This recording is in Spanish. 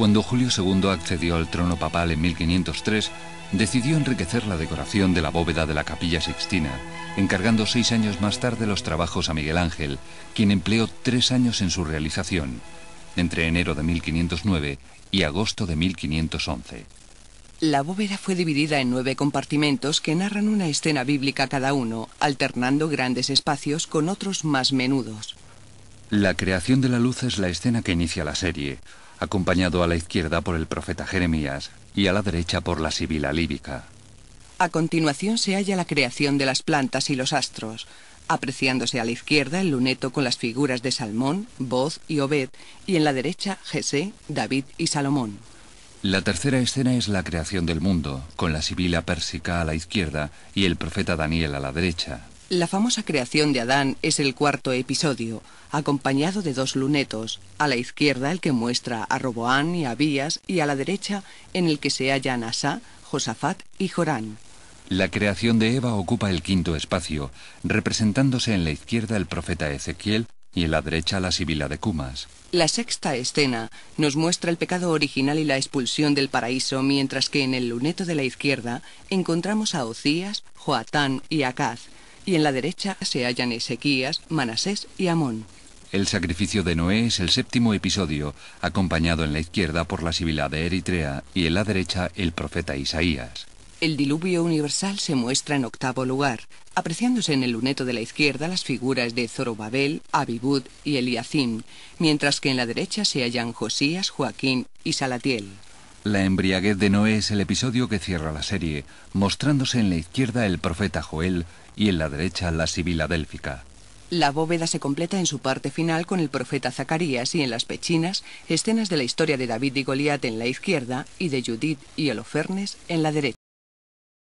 Cuando Julio II accedió al trono papal en 1503, decidió enriquecer la decoración de la bóveda de la capilla sixtina, encargando seis años más tarde los trabajos a Miguel Ángel, quien empleó tres años en su realización, entre enero de 1509 y agosto de 1511. La bóveda fue dividida en nueve compartimentos que narran una escena bíblica cada uno, alternando grandes espacios con otros más menudos. La creación de la luz es la escena que inicia la serie acompañado a la izquierda por el profeta Jeremías y a la derecha por la sibila líbica. A continuación se halla la creación de las plantas y los astros, apreciándose a la izquierda el luneto con las figuras de Salmón, Boz y Obed, y en la derecha Jesé, David y Salomón. La tercera escena es la creación del mundo, con la sibila persica a la izquierda y el profeta Daniel a la derecha. La famosa creación de Adán es el cuarto episodio, acompañado de dos lunetos, a la izquierda el que muestra a Roboán y a Abías y a la derecha en el que se hallan Asá, Josafat y Jorán. La creación de Eva ocupa el quinto espacio, representándose en la izquierda el profeta Ezequiel y en la derecha la sibila de Cumas. La sexta escena nos muestra el pecado original y la expulsión del paraíso, mientras que en el luneto de la izquierda encontramos a Ocías, Joatán y Acaz, y en la derecha se hallan Ezequías, Manasés y Amón. El sacrificio de Noé es el séptimo episodio, acompañado en la izquierda por la sibila de Eritrea y en la derecha el profeta Isaías. El diluvio universal se muestra en octavo lugar, apreciándose en el luneto de la izquierda las figuras de Zorobabel, Abibud y Eliacim, mientras que en la derecha se hallan Josías, Joaquín y Salatiel. La embriaguez de Noé es el episodio que cierra la serie, mostrándose en la izquierda el profeta Joel y en la derecha la sibila délfica. La bóveda se completa en su parte final con el profeta Zacarías y en las pechinas escenas de la historia de David y Goliat en la izquierda y de Judith y Holofernes en la derecha.